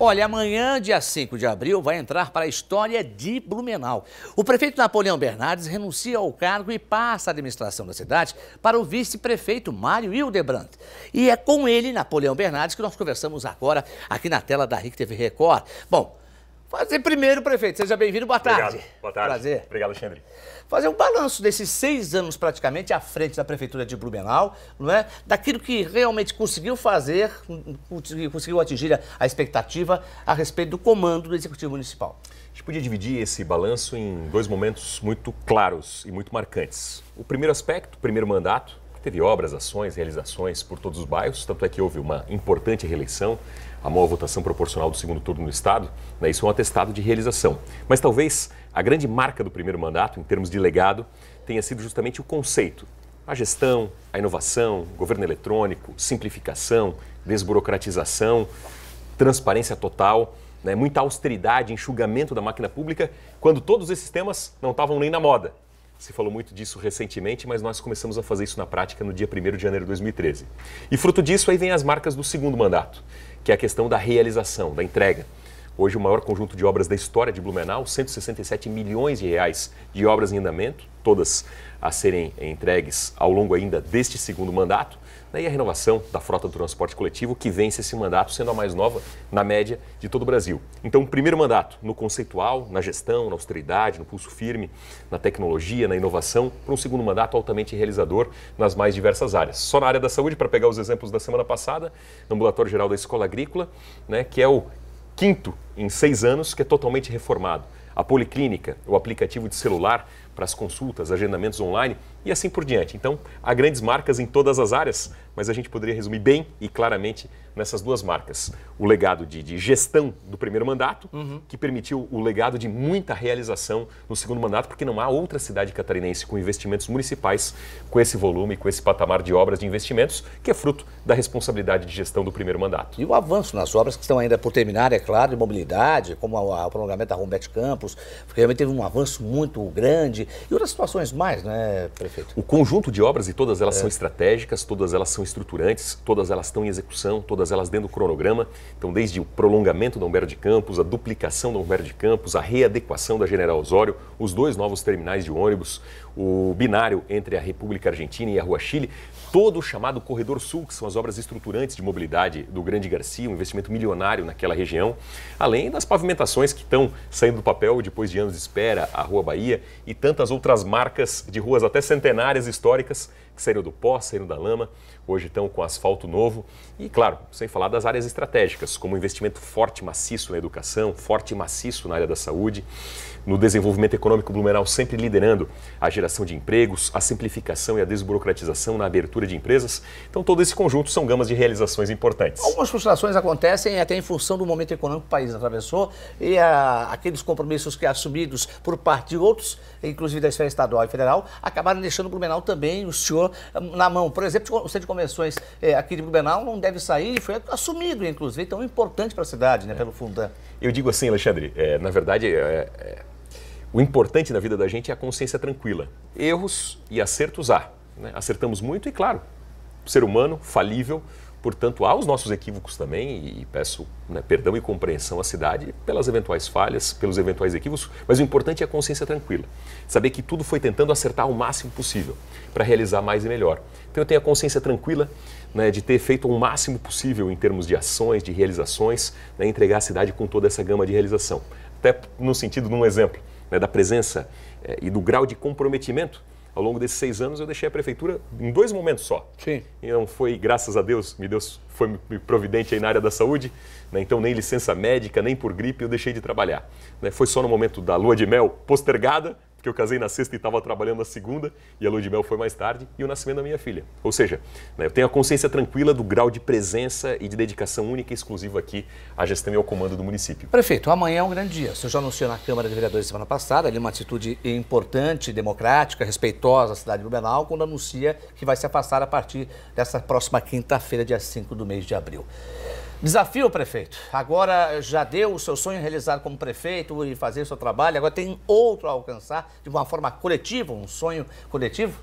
Olha, amanhã, dia 5 de abril, vai entrar para a história de Blumenau. O prefeito Napoleão Bernardes renuncia ao cargo e passa a administração da cidade para o vice-prefeito Mário Hildebrandt. E é com ele, Napoleão Bernardes, que nós conversamos agora aqui na tela da RIC TV Record. Bom, Fazer primeiro, prefeito. Seja bem-vindo. Boa tarde. Obrigado. Boa tarde. Prazer. Obrigado, Alexandre. Fazer um balanço desses seis anos praticamente à frente da Prefeitura de Blumenau, não é? Daquilo que realmente conseguiu fazer, conseguiu atingir a expectativa a respeito do comando do Executivo Municipal. A gente podia dividir esse balanço em dois momentos muito claros e muito marcantes. O primeiro aspecto, o primeiro mandato, teve obras, ações, realizações por todos os bairros, tanto é que houve uma importante reeleição, a maior votação proporcional do segundo turno no Estado, né? isso é um atestado de realização. Mas talvez a grande marca do primeiro mandato, em termos de legado, tenha sido justamente o conceito. A gestão, a inovação, governo eletrônico, simplificação, desburocratização, transparência total, né? muita austeridade, enxugamento da máquina pública, quando todos esses temas não estavam nem na moda se falou muito disso recentemente, mas nós começamos a fazer isso na prática no dia 1 de janeiro de 2013. E fruto disso aí vem as marcas do segundo mandato, que é a questão da realização, da entrega hoje o maior conjunto de obras da história de Blumenau, 167 milhões de reais de obras em andamento, todas a serem entregues ao longo ainda deste segundo mandato, né? e a renovação da frota do transporte coletivo, que vence esse mandato sendo a mais nova, na média, de todo o Brasil. Então, primeiro mandato no conceitual, na gestão, na austeridade, no pulso firme, na tecnologia, na inovação, para um segundo mandato altamente realizador nas mais diversas áreas. Só na área da saúde, para pegar os exemplos da semana passada, no Ambulatório Geral da Escola Agrícola, né, que é o quinto em seis anos que é totalmente reformado. A Policlínica, o aplicativo de celular, para as consultas, agendamentos online e assim por diante. Então, há grandes marcas em todas as áreas, mas a gente poderia resumir bem e claramente nessas duas marcas. O legado de, de gestão do primeiro mandato, uhum. que permitiu o legado de muita realização no segundo mandato, porque não há outra cidade catarinense com investimentos municipais com esse volume, com esse patamar de obras de investimentos, que é fruto da responsabilidade de gestão do primeiro mandato. E o avanço nas obras que estão ainda por terminar, é claro, de mobilidade, como o prolongamento da Rombete Campos, porque realmente teve um avanço muito grande, e outras situações mais, né, prefeito? O conjunto de obras, e todas elas é. são estratégicas, todas elas são estruturantes, todas elas estão em execução, todas elas dentro do cronograma. Então, desde o prolongamento da Humberto de Campos, a duplicação da Humberto de Campos, a readequação da General Osório, os dois novos terminais de ônibus, o binário entre a República Argentina e a Rua Chile, todo o chamado Corredor Sul, que são as obras estruturantes de mobilidade do Grande Garcia, um investimento milionário naquela região, além das pavimentações que estão saindo do papel depois de anos de espera, a Rua Bahia e tantas outras marcas de ruas até centenárias históricas que saíram do pó, saíram da lama, hoje estão com asfalto novo. E, claro, sem falar das áreas estratégicas, como investimento forte e maciço na educação, forte e maciço na área da saúde, no desenvolvimento econômico Blumenau sempre liderando a geração de empregos, a simplificação e a desburocratização na abertura de empresas. Então, todo esse conjunto são gamas de realizações importantes. Algumas frustrações acontecem até em função do momento econômico que o país atravessou e a, aqueles compromissos que assumidos por parte de outros, inclusive da esfera estadual e federal, acabaram deixando o Blumenau também, o senhor na mão. Por exemplo, o Centro de Convenções é, aqui de Blumenau não deve sair, foi assumido, inclusive, tão importante para a cidade, né, é. pelo Fundan. Eu digo assim, Alexandre, é, na verdade, é, é, o importante na vida da gente é a consciência tranquila. Erros e acertos há. Né? Acertamos muito e, claro, ser humano, falível, Portanto, há os nossos equívocos também, e peço né, perdão e compreensão à cidade pelas eventuais falhas, pelos eventuais equívocos, mas o importante é a consciência tranquila. Saber que tudo foi tentando acertar o máximo possível para realizar mais e melhor. Então, eu tenho a consciência tranquila né, de ter feito o máximo possível em termos de ações, de realizações, né, entregar a cidade com toda essa gama de realização. Até no sentido, num exemplo, né, da presença eh, e do grau de comprometimento ao longo desses seis anos, eu deixei a prefeitura em dois momentos só. Sim. E não foi, graças a Deus, me Deus foi me providente aí na área da saúde, né? então nem licença médica, nem por gripe eu deixei de trabalhar. Né? Foi só no momento da lua de mel postergada porque eu casei na sexta e estava trabalhando na segunda, e a lua de mel foi mais tarde, e o nascimento da minha filha. Ou seja, né, eu tenho a consciência tranquila do grau de presença e de dedicação única e exclusiva aqui à gestão e ao comando do município. Prefeito, amanhã é um grande dia. O senhor já anunciou na Câmara de Vereadores semana passada ali uma atitude importante, democrática, respeitosa à cidade de Blumenau, quando anuncia que vai se afastar a partir dessa próxima quinta-feira, dia 5 do mês de abril. Desafio, prefeito. Agora já deu o seu sonho realizado como prefeito e fazer o seu trabalho, agora tem outro a alcançar de uma forma coletiva, um sonho coletivo?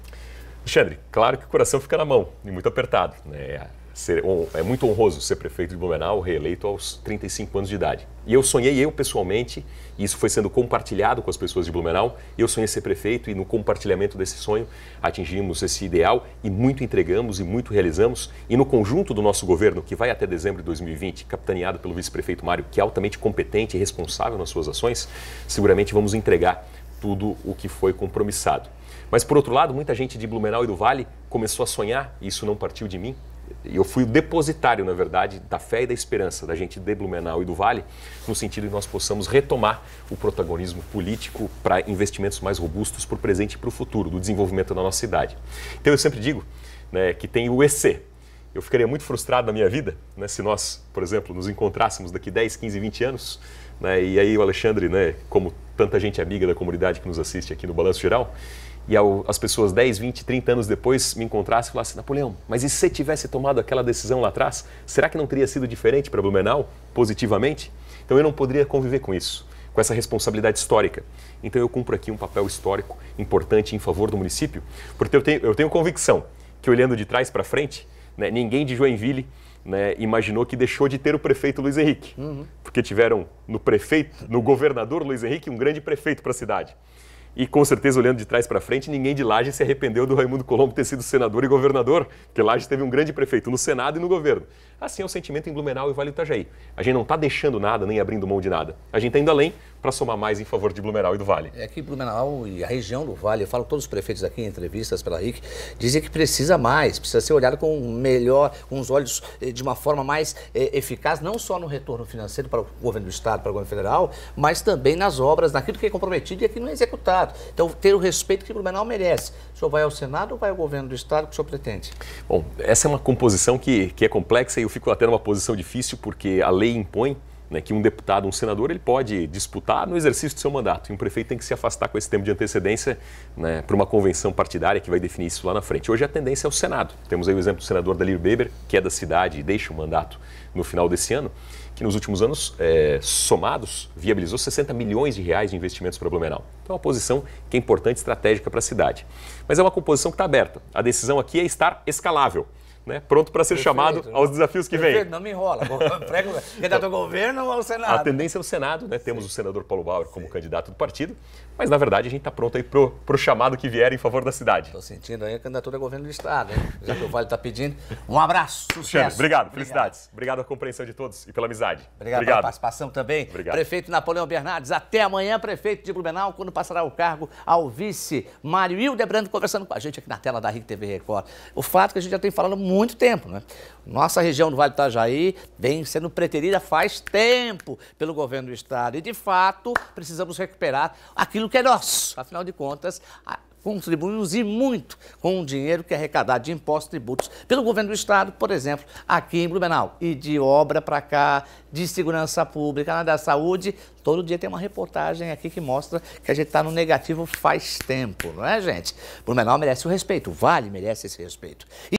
Alexandre, claro que o coração fica na mão e muito apertado. Né? ser, é muito honroso ser prefeito de Blumenau, reeleito aos 35 anos de idade. E eu sonhei, eu pessoalmente, e isso foi sendo compartilhado com as pessoas de Blumenau, eu sonhei ser prefeito e no compartilhamento desse sonho atingimos esse ideal e muito entregamos e muito realizamos. E no conjunto do nosso governo, que vai até dezembro de 2020, capitaneado pelo vice-prefeito Mário, que é altamente competente e responsável nas suas ações, seguramente vamos entregar tudo o que foi compromissado. Mas por outro lado, muita gente de Blumenau e do Vale começou a sonhar, e isso não partiu de mim, eu fui o depositário, na verdade, da fé e da esperança da gente de Blumenau e do Vale, no sentido de nós possamos retomar o protagonismo político para investimentos mais robustos para o presente e para o futuro, do desenvolvimento da nossa cidade. Então eu sempre digo né, que tem o EC. Eu ficaria muito frustrado na minha vida né, se nós, por exemplo, nos encontrássemos daqui 10, 15, 20 anos né, e aí o Alexandre, né, como tanta gente amiga da comunidade que nos assiste aqui no Balanço Geral, e ao, as pessoas 10, 20, 30 anos depois me encontrassem e falassem, Napoleão, mas e se você tivesse tomado aquela decisão lá atrás, será que não teria sido diferente para Blumenau, positivamente? Então eu não poderia conviver com isso, com essa responsabilidade histórica. Então eu cumpro aqui um papel histórico importante em favor do município, porque eu tenho, eu tenho convicção que olhando de trás para frente, né, ninguém de Joinville né, imaginou que deixou de ter o prefeito Luiz Henrique, uhum. porque tiveram no prefeito, no governador Luiz Henrique, um grande prefeito para a cidade. E com certeza, olhando de trás para frente, ninguém de Laje se arrependeu do Raimundo Colombo ter sido senador e governador, porque Laje teve um grande prefeito no Senado e no governo. Assim é o sentimento em Blumenau e Vale do Itajaí. A gente não está deixando nada, nem abrindo mão de nada. A gente está indo além, para somar mais em favor de Blumenau e do Vale. É que Blumenau e a região do Vale, eu falo todos os prefeitos aqui em entrevistas pela RIC, dizem que precisa mais, precisa ser olhado com melhor, com os olhos eh, de uma forma mais é, eficaz, não só no retorno financeiro para o governo do Estado, para o governo federal, mas também nas obras, naquilo que é comprometido e aquilo não é executado. Então, ter o respeito que Blumenau merece. O senhor vai ao Senado ou vai ao governo do Estado que o senhor pretende? Bom, essa é uma composição que, que é complexa e eu fico até numa posição difícil porque a lei impõe né, que um deputado, um senador, ele pode disputar no exercício do seu mandato. E um prefeito tem que se afastar com esse tempo de antecedência né, para uma convenção partidária que vai definir isso lá na frente. Hoje a tendência é o Senado. Temos aí o exemplo do senador Dalir Weber, que é da cidade e deixa o mandato no final desse ano, que nos últimos anos, é, somados, viabilizou 60 milhões de reais de investimentos para Blumenau. Então, é uma posição que é importante estratégica para a cidade. Mas é uma composição que está aberta. A decisão aqui é estar escalável né, pronto para ser Perfeito, chamado né? aos desafios que Perfeito, vem. Não me enrola. candidato ao tá governo ou ao Senado? A tendência é o Senado, né? Temos Sim. o senador Paulo Bauer como Sim. candidato do partido, mas na verdade a gente está pronto aí para o chamado que vier em favor da cidade. Estou sentindo aí a candidatura ao governo do Estado, hein? Já que o Vale está pedindo. Um abraço, sucesso. Xander, obrigado, obrigado, felicidades. Obrigado pela compreensão de todos e pela amizade. Obrigado, obrigado. pela participação também. Obrigado. Prefeito Napoleão Bernardes, até amanhã, prefeito de Blumenau, quando passará o cargo ao vice Mário Hildebrando, conversando com a gente aqui na tela da RIC TV Record. O fato é que a gente já tem falado muito muito tempo. Né? Nossa região do Vale do Itajaí vem sendo preterida faz tempo pelo governo do Estado e, de fato, precisamos recuperar aquilo que é nosso. Afinal de contas, contribuímos e muito com o dinheiro que é arrecadado de impostos e tributos pelo governo do Estado, por exemplo, aqui em Blumenau. E de obra para cá, de segurança pública, na da saúde, todo dia tem uma reportagem aqui que mostra que a gente está no negativo faz tempo, não é, gente? Blumenau merece o respeito, o Vale merece esse respeito. E